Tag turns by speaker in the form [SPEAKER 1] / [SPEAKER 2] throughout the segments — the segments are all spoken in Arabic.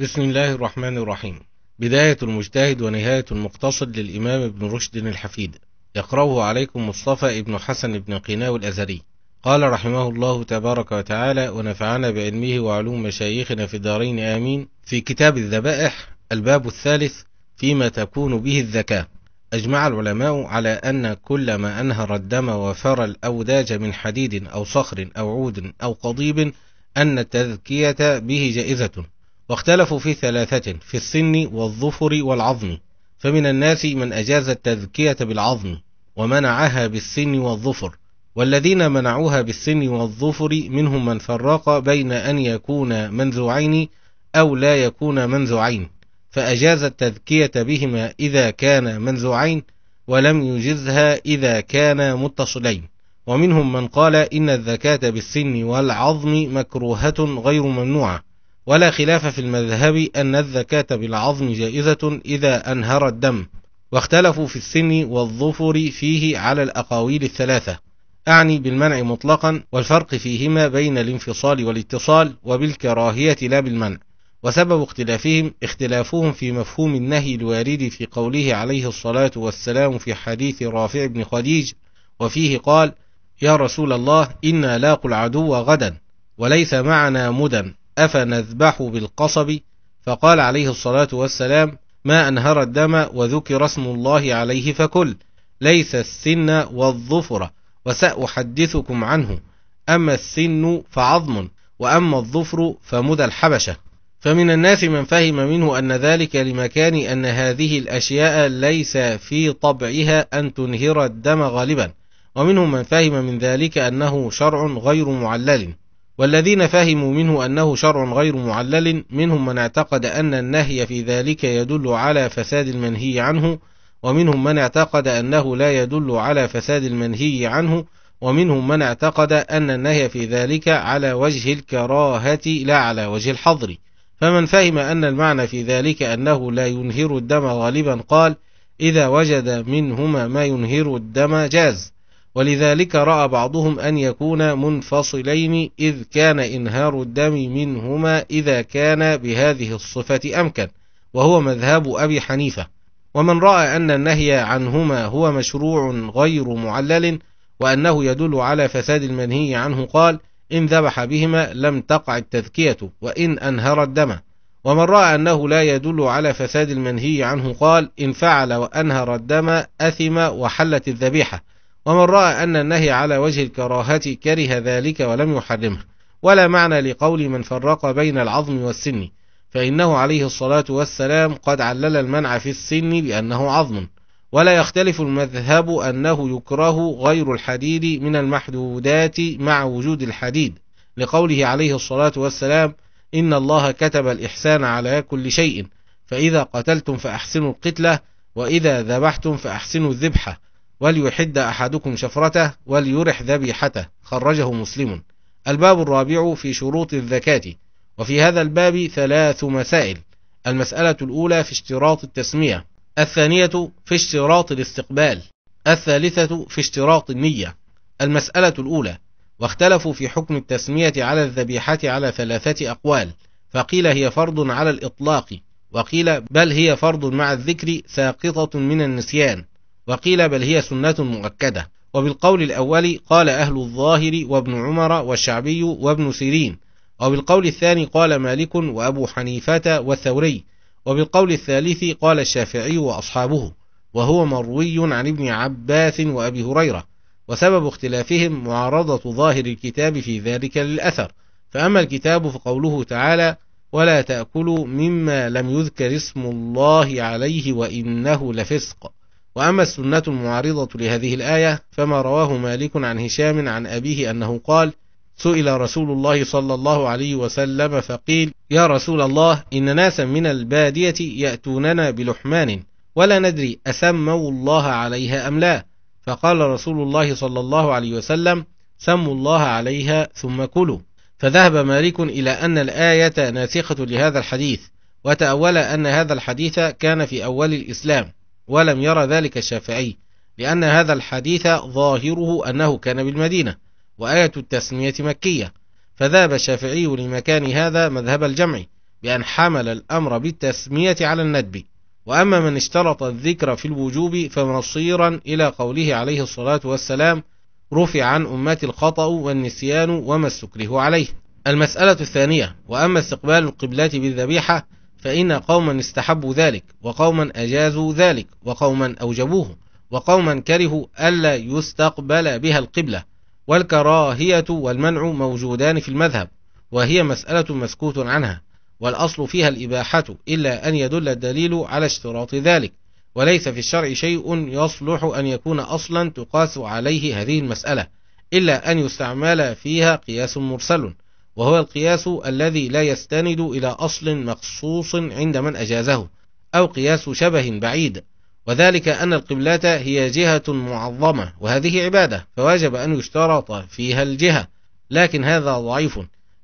[SPEAKER 1] بسم الله الرحمن الرحيم بداية المجتهد ونهاية المقتصد للإمام ابن رشد الحفيد يقرأه عليكم مصطفى ابن حسن ابن قناو الأزري قال رحمه الله تبارك وتعالى ونفعنا بعلمه وعلوم مشايخنا في الدارين آمين في كتاب الذبائح الباب الثالث فيما تكون به الذكاء أجمع العلماء على أن كل ما أنهر الدم وفر الأوداج من حديد أو صخر أو عود أو قضيب أن التذكية به جائزة واختلفوا في ثلاثة في السن والظفر والعظم فمن الناس من أجاز التذكية بالعظم ومنعها بالسن والظفر والذين منعوها بالسن والظفر منهم من فرق بين أن يكون منزوعين أو لا يكون منزوعين فأجاز التذكية بهما إذا كان منزوعين ولم يجزها إذا كان متصلين ومنهم من قال إن الذكاة بالسن والعظم مكروهة غير ممنوعة ولا خلاف في المذهب أن الذكاة بالعظم جائزة إذا أنهر الدم واختلفوا في السن والظفر فيه على الأقاويل الثلاثة أعني بالمنع مطلقا والفرق فيهما بين الانفصال والاتصال وبالكراهية لا بالمنع وسبب اختلافهم اختلافهم في مفهوم النهي الوارد في قوله عليه الصلاة والسلام في حديث رافع بن خديج وفيه قال يا رسول الله إنا لاق العدو غدا وليس معنا مدى أفنذبح بالقصب فقال عليه الصلاة والسلام ما أنهر الدم وذكر اسم الله عليه فكل ليس السن والظفر وسأحدثكم عنه أما السن فعظم وأما الظفر فمدى الحبشة فمن الناس من فهم منه أن ذلك لمكان أن هذه الأشياء ليس في طبعها أن تنهر الدم غالبا ومنهم من فهم من ذلك أنه شرع غير معلل والذين فهموا منه أنه شرع غير معلل منهم من اعتقد أن النهي في ذلك يدل على فساد المنهي عنه ومنهم من اعتقد أنه لا يدل على فساد المنهي عنه ومنهم من اعتقد أن النهي في ذلك على وجه الكراهة لا على وجه الحظر فمن فهم أن المعنى في ذلك أنه لا ينهر الدم غالبا قال إذا وجد منهما ما ينهر الدم جاز ولذلك رأى بعضهم أن يكون منفصلين إذ كان إنهار الدم منهما إذا كان بهذه الصفة أمكن وهو مذهب أبي حنيفة ومن رأى أن النهي عنهما هو مشروع غير معلل وأنه يدل على فساد المنهي عنه قال إن ذبح بهما لم تقع التذكية وإن أنهر الدم ومن رأى أنه لا يدل على فساد المنهي عنه قال إن فعل وأنهر الدم أثم وحلت الذبيحة ومن رأى أن النهي على وجه الكراهة كره ذلك ولم يحرمه ولا معنى لقول من فرق بين العظم والسن فإنه عليه الصلاة والسلام قد علل المنع في السن بأنه عظم ولا يختلف المذهب أنه يكره غير الحديد من المحدودات مع وجود الحديد لقوله عليه الصلاة والسلام إن الله كتب الإحسان على كل شيء فإذا قتلتم فأحسنوا القتلة وإذا ذبحتم فأحسنوا الذبحة وليحد أحدكم شفرته وليرح ذبيحته خرجه مسلم الباب الرابع في شروط الذكاة وفي هذا الباب ثلاث مسائل المسألة الأولى في اشتراط التسمية الثانية في اشتراط الاستقبال الثالثة في اشتراط النية المسألة الأولى واختلفوا في حكم التسمية على الذبيحة على ثلاثة أقوال فقيل هي فرض على الإطلاق وقيل بل هي فرض مع الذكر ساقطة من النسيان وقيل بل هي سنة مؤكدة وبالقول الأول قال أهل الظاهر وابن عمر والشعبي وابن سيرين وبالقول الثاني قال مالك وأبو حنيفة والثوري وبالقول الثالث قال الشافعي وأصحابه وهو مروي عن ابن عباس وأبي هريرة وسبب اختلافهم معارضة ظاهر الكتاب في ذلك للأثر فأما الكتاب فقوله تعالى ولا تأكلوا مما لم يذكر اسم الله عليه وإنه لفسق وأما السنة المعارضة لهذه الآية فما رواه مالك عن هشام عن أبيه أنه قال سئل رسول الله صلى الله عليه وسلم فقيل يا رسول الله إن ناسا من البادية يأتوننا بلحمان ولا ندري أسموا الله عليها أم لا فقال رسول الله صلى الله عليه وسلم سموا الله عليها ثم كلوا فذهب مالك إلى أن الآية ناسخة لهذا الحديث وتأول أن هذا الحديث كان في أول الإسلام ولم يرى ذلك الشافعي لأن هذا الحديث ظاهره أنه كان بالمدينة وآية التسمية مكية فذهب الشافعي لمكان هذا مذهب الجمع بأن حمل الأمر بالتسمية على الندب وأما من اشترط الذكر في الوجوب فمصيرا إلى قوله عليه الصلاة والسلام رفع عن أمات الخطأ والنسيان وما السكره عليه المسألة الثانية وأما استقبال القبلات بالذبيحة فإن قوما استحبوا ذلك وقوما أجازوا ذلك وقوما أوجبوه وقوما كرهوا ألا يستقبل بها القبلة والكراهية والمنع موجودان في المذهب وهي مسألة مسكوت عنها والأصل فيها الإباحة إلا أن يدل الدليل على اشتراط ذلك وليس في الشرع شيء يصلح أن يكون أصلا تقاس عليه هذه المسألة إلا أن يستعمل فيها قياس مرسل وهو القياس الذي لا يستند إلى أصل مخصوص عند من أجازه أو قياس شبه بعيد وذلك أن القبلة هي جهة معظمة وهذه عبادة فواجب أن يشترط فيها الجهة لكن هذا ضعيف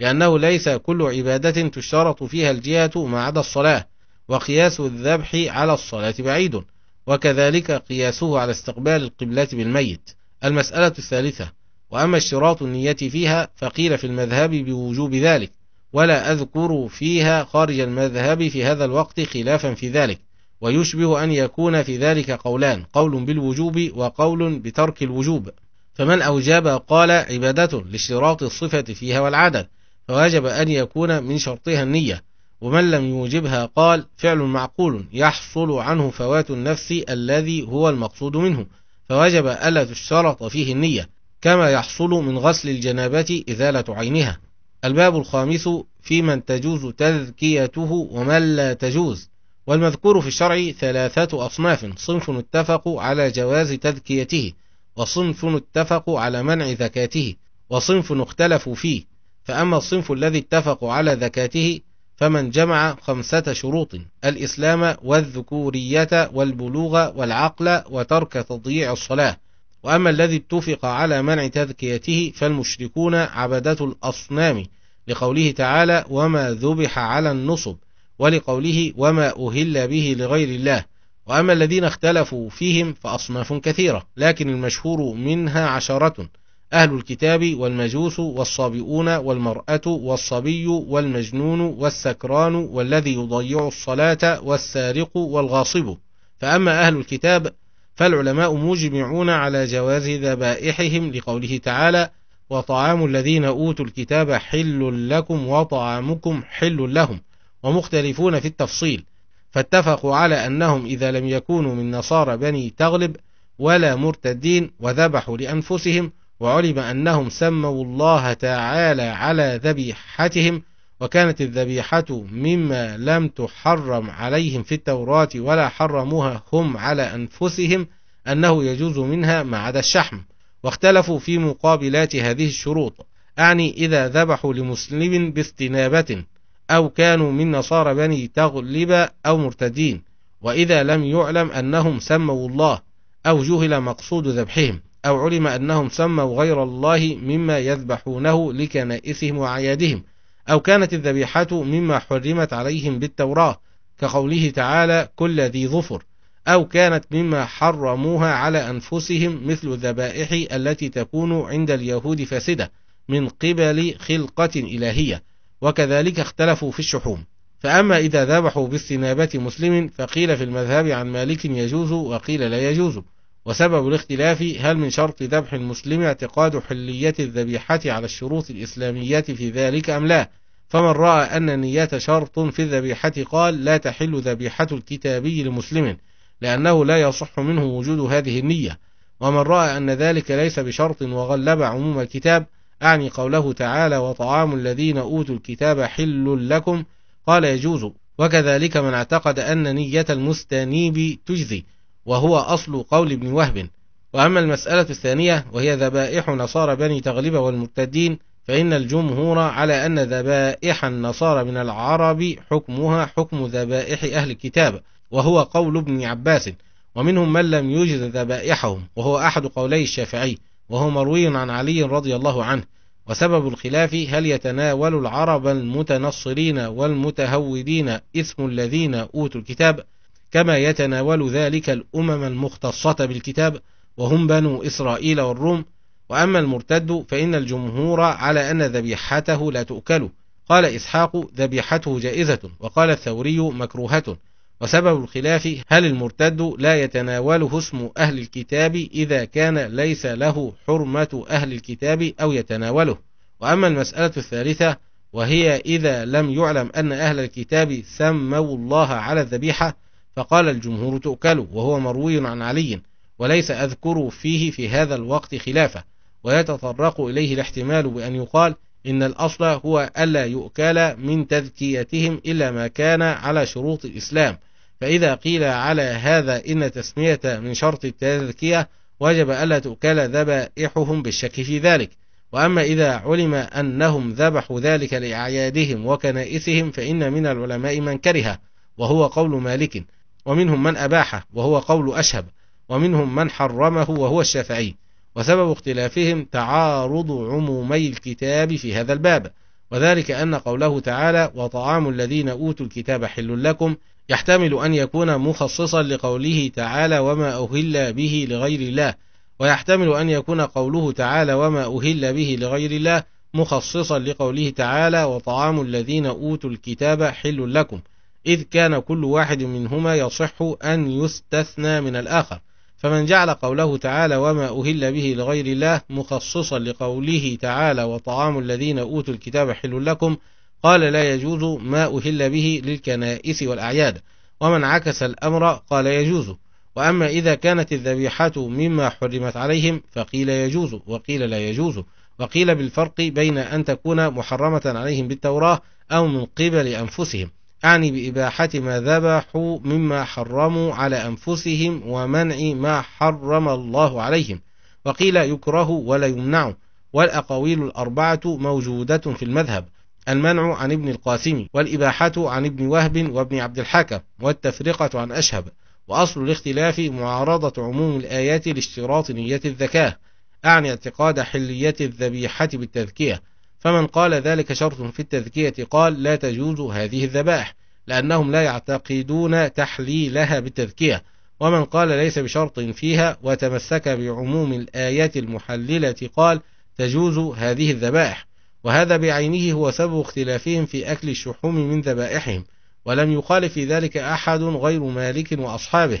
[SPEAKER 1] لأنه ليس كل عبادة تشترط فيها الجهة ما عدا الصلاة وقياس الذبح على الصلاة بعيد وكذلك قياسه على استقبال القبلة بالميت المسألة الثالثة وأما اشتراط النية فيها فقيل في المذهب بوجوب ذلك ولا أذكر فيها خارج المذهب في هذا الوقت خلافا في ذلك ويشبه أن يكون في ذلك قولان قول بالوجوب وقول بترك الوجوب فمن أوجاب قال عبادة لاشتراط الصفة فيها والعدد فواجب أن يكون من شرطها النية ومن لم يوجبها قال فعل معقول يحصل عنه فوات النفس الذي هو المقصود منه فوجب ألا تشترط فيه النية كما يحصل من غسل الجنابة إزالة عينها الباب الخامس في من تجوز تذكيته ومن لا تجوز والمذكور في الشرع ثلاثة أصناف صنف اتفقوا على جواز تذكيته وصنف اتفقوا على منع ذكاته وصنف اختلفوا فيه فأما الصنف الذي اتفقوا على ذكاته فمن جمع خمسة شروط الإسلام والذكورية والبلوغ والعقل وترك تضييع الصلاة وأما الذي اتفق على منع تذكيته فالمشركون عبدة الأصنام لقوله تعالى وما ذبح على النصب ولقوله وما أهل به لغير الله وأما الذين اختلفوا فيهم فأصناف كثيرة لكن المشهور منها عشرة أهل الكتاب والمجوس والصابئون والمرأة والصبي والمجنون والسكران والذي يضيع الصلاة والسارق والغاصب فأما أهل الكتاب فالعلماء مجمعون على جواز ذبائحهم لقوله تعالى وطعام الذين أوتوا الكتاب حل لكم وطعامكم حل لهم ومختلفون في التفصيل فاتفقوا على أنهم إذا لم يكونوا من نصارى بني تغلب ولا مرتدين وذبحوا لأنفسهم وعلم أنهم سموا الله تعالى على ذبيحتهم وكانت الذبيحة مما لم تحرم عليهم في التوراة ولا حرموها هم على أنفسهم أنه يجوز منها ما عدا الشحم واختلفوا في مقابلات هذه الشروط أعني إذا ذبحوا لمسلم باستنابة أو كانوا من نصارى بني تغلب أو مرتدين وإذا لم يعلم أنهم سموا الله أو جهل مقصود ذبحهم أو علم أنهم سموا غير الله مما يذبحونه لكنائسهم وعيادهم أو كانت الذبيحة مما حرمت عليهم بالتوراة كقوله تعالى كل ذي ظفر أو كانت مما حرموها على أنفسهم مثل الذبائح التي تكون عند اليهود فاسدة من قبل خلقة إلهية وكذلك اختلفوا في الشحوم فأما إذا ذبحوا باستنابة مسلم فقيل في المذهب عن مالك يجوز وقيل لا يجوز وسبب الاختلاف هل من شرط ذبح المسلم اعتقاد حلية الذبيحة على الشروط الإسلامية في ذلك أم لا فمن رأى أن النية شرط في الذبيحة قال لا تحل ذبيحة الكتابي لمسلم لأنه لا يصح منه وجود هذه النية ومن رأى أن ذلك ليس بشرط وغلب عموم الكتاب أعني قوله تعالى وطعام الذين أوتوا الكتاب حل لكم قال يجوز وكذلك من اعتقد أن نية المستنيب تجزي وهو أصل قول ابن وهب وأما المسألة الثانية وهي ذبائح نصارى بني تغلبة والمرتدين فإن الجمهور على أن ذبائح النصارى من العرب حكمها حكم ذبائح أهل الكتاب وهو قول ابن عباس ومنهم من لم يجد ذبائحهم وهو أحد قولي الشافعي وهو مروي عن علي رضي الله عنه وسبب الخلاف هل يتناول العرب المتنصرين والمتهودين اسم الذين أوتوا الكتاب كما يتناول ذلك الأمم المختصة بالكتاب وهم بنو إسرائيل والروم وأما المرتد فإن الجمهور على أن ذبيحته لا تؤكل قال إسحاق ذبيحته جائزة وقال الثوري مكروهة وسبب الخلاف هل المرتد لا يتناوله اسم أهل الكتاب إذا كان ليس له حرمة أهل الكتاب أو يتناوله وأما المسألة الثالثة وهي إذا لم يعلم أن أهل الكتاب سموا الله على الذبيحة فقال الجمهور تؤكل وهو مروي عن علي وليس أذكر فيه في هذا الوقت خلافة ويتطرق إليه الاحتمال بأن يقال إن الأصل هو ألا يؤكل من تذكيتهم إلا ما كان على شروط الإسلام فإذا قيل على هذا إن تسمية من شرط التذكية وجب ألا تؤكل ذبائحهم بالشك في ذلك وأما إذا علم أنهم ذبحوا ذلك لأعيادهم وكنائسهم فإن من العلماء من كره وهو قول مالك ومنهم من أباحه وهو قول أشهب ومنهم من حرمه وهو الشافعي وسبب اختلافهم تعارض عمومي الكتاب في هذا الباب وذلك أن قوله تعالى وطعام الذين أوتوا الكتاب حل لكم يحتمل أن يكون مخصصا لقوله تعالى وما أهل به لغير الله ويحتمل أن يكون قوله تعالى وما أهل به لغير الله مخصصا لقوله تعالى وطعام الذين أوتوا الكتاب حل لكم إذ كان كل واحد منهما يصح أن يستثنى من الآخر فمن جعل قوله تعالى وما أهل به لغير الله مخصصا لقوله تعالى وطعام الذين أوتوا الكتاب حل لكم قال لا يجوز ما أهل به للكنائس والأعياد ومن عكس الأمر قال يجوز وأما إذا كانت الذبيحة مما حرمت عليهم فقيل يجوز وقيل لا يجوز وقيل بالفرق بين أن تكون محرمة عليهم بالتوراة أو من قبل أنفسهم أعني بإباحة ما ذبحوا مما حرموا على أنفسهم ومنع ما حرم الله عليهم وقيل يكره ولا يمنع والأقاويل الأربعة موجودة في المذهب المنع عن ابن القاسم والإباحة عن ابن وهب وابن عبد الحكم والتفرقة عن أشهب وأصل الاختلاف معارضة عموم الآيات لاشتراط نية الذكاء أعني اعتقاد حلية الذبيحة بالتذكية فمن قال ذلك شرط في التذكية قال لا تجوز هذه الذبائح لأنهم لا يعتقدون تحليلها بالتذكية ومن قال ليس بشرط فيها وتمسك بعموم الآيات المحللة قال تجوز هذه الذبائح وهذا بعينه هو سبب اختلافهم في أكل الشحوم من ذبائحهم ولم يخالف في ذلك أحد غير مالك وأصحابه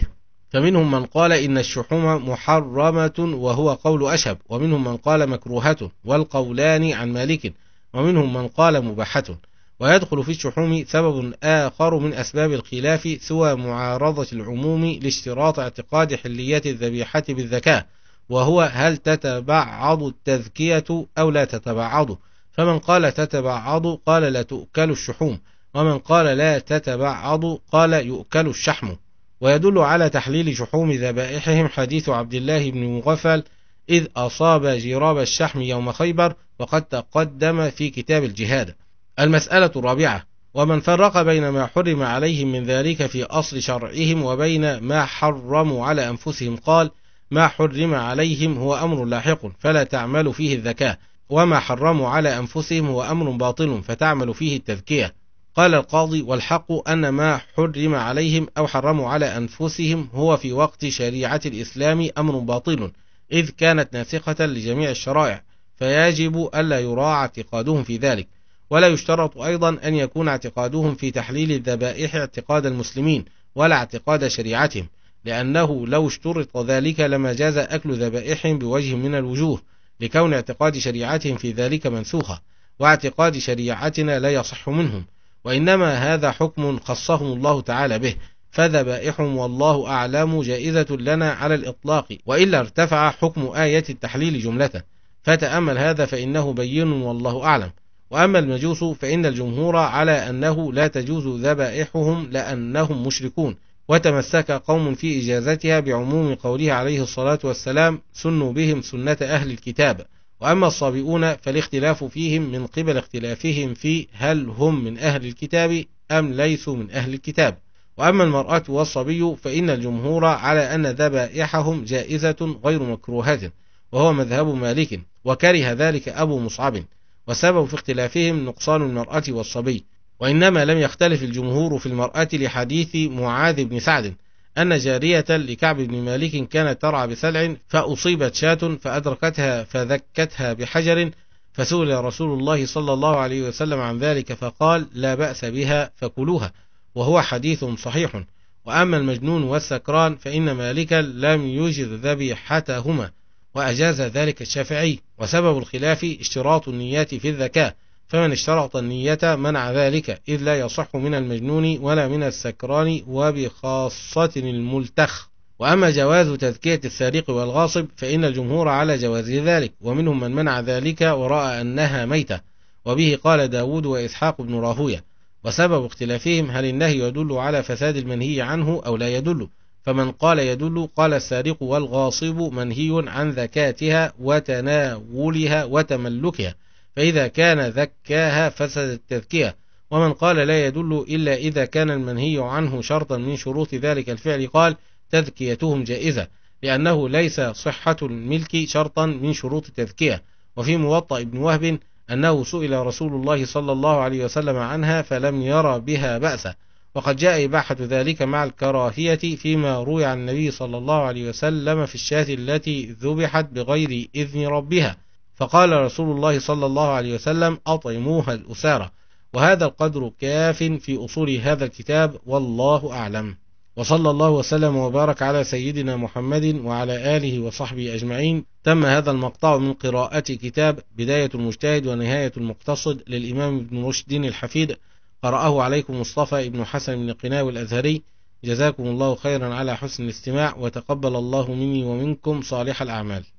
[SPEAKER 1] فمنهم من قال إن الشحوم محرمة وهو قول أشب ومنهم من قال مكروهة والقولان عن مالك ومنهم من قال مباحة ويدخل في الشحوم سبب آخر من أسباب الخلاف سوى معارضة العموم لاشتراط اعتقاد حلية الذبيحة بالذكاء وهو هل تتبعض التذكية أو لا تتبعض فمن قال تتبعض قال لا تؤكل الشحوم ومن قال لا تتبعض قال يؤكل الشحم ويدل على تحليل شحوم ذبائحهم حديث عبد الله بن مغفل إذ أصاب جراب الشحم يوم خيبر وقد تقدم في كتاب الجهاد المسألة الرابعة ومن فرق بين ما حرم عليهم من ذلك في أصل شرعهم وبين ما حرموا على أنفسهم قال ما حرم عليهم هو أمر لاحق فلا تعمل فيه الذكاء وما حرموا على أنفسهم هو أمر باطل فتعمل فيه التذكية قال القاضي والحق أن ما حرم عليهم أو حرموا على أنفسهم هو في وقت شريعة الإسلام أمر باطل إذ كانت ناسخة لجميع الشرائع فيجب ألا يراعى اعتقادهم في ذلك ولا يشترط أيضا أن يكون اعتقادهم في تحليل الذبائح اعتقاد المسلمين ولا اعتقاد شريعتهم لأنه لو اشترط ذلك لما جاز أكل ذبائحهم بوجه من الوجوه لكون اعتقاد شريعتهم في ذلك منسوخة واعتقاد شريعتنا لا يصح منهم وإنما هذا حكم خصهم الله تعالى به فذبائحهم والله أعلم جائزة لنا على الإطلاق وإلا ارتفع حكم آية التحليل جملة فتأمل هذا فإنه بين والله أعلم وأما المجوس فإن الجمهور على أنه لا تجوز ذبائحهم لأنهم مشركون وتمسك قوم في إجازتها بعموم قوله عليه الصلاة والسلام سنوا بهم سنة أهل الكتاب وأما الصابئون فالاختلاف فيهم من قبل اختلافهم في هل هم من أهل الكتاب أم ليسوا من أهل الكتاب وأما المرأة والصبي فإن الجمهور على أن ذبائحهم جائزة غير مكروهة وهو مذهب مالك وكره ذلك أبو مصعب وسبب في اختلافهم نقصان المرأة والصبي وإنما لم يختلف الجمهور في المرأة لحديث معاذ بن سعد أن جارية لكعب بن مالك كانت ترعى بسلع فأصيبت شاة فأدركتها فذكتها بحجر فسئل رسول الله صلى الله عليه وسلم عن ذلك فقال لا بأس بها فكلوها وهو حديث صحيح وأما المجنون والسكران فإن مالكا لم يجد ذبيحتهما وأجاز ذلك الشافعي وسبب الخلاف اشتراط النيات في الذكاء فمن اشترط النية منع ذلك إذ لا يصح من المجنون ولا من السكران وبخاصة الملتخ وأما جواز تذكية السارق والغاصب فإن الجمهور على جواز ذلك ومنهم من منع ذلك ورأى أنها ميتة وبه قال داود وإسحاق بن راهوية وسبب اختلافهم هل النهي يدل على فساد المنهي عنه أو لا يدل فمن قال يدل قال السارق والغاصب منهي عن ذكاتها وتناولها وتملكها فإذا كان ذكاها فسد التذكية ومن قال لا يدل إلا إذا كان المنهي عنه شرطا من شروط ذلك الفعل قال تذكيتهم جائزة لأنه ليس صحة الملك شرطا من شروط التذكية وفي موطأ ابن وهب أنه سئل رسول الله صلى الله عليه وسلم عنها فلم يرى بها بأسا وقد جاء إباحة ذلك مع الكراهية فيما روي عن النبي صلى الله عليه وسلم في الشاة التي ذبحت بغير إذن ربها فقال رسول الله صلى الله عليه وسلم أطعموها الأسارة وهذا القدر كاف في أصول هذا الكتاب والله أعلم وصلى الله وسلم وبارك على سيدنا محمد وعلى آله وصحبه أجمعين تم هذا المقطع من قراءة كتاب بداية المجتهد ونهاية المقتصد للإمام ابن رشد الحفيد قرأه عليكم مصطفى ابن حسن بن قناوي الأزهري جزاكم الله خيرا على حسن الاستماع وتقبل الله مني ومنكم صالح الأعمال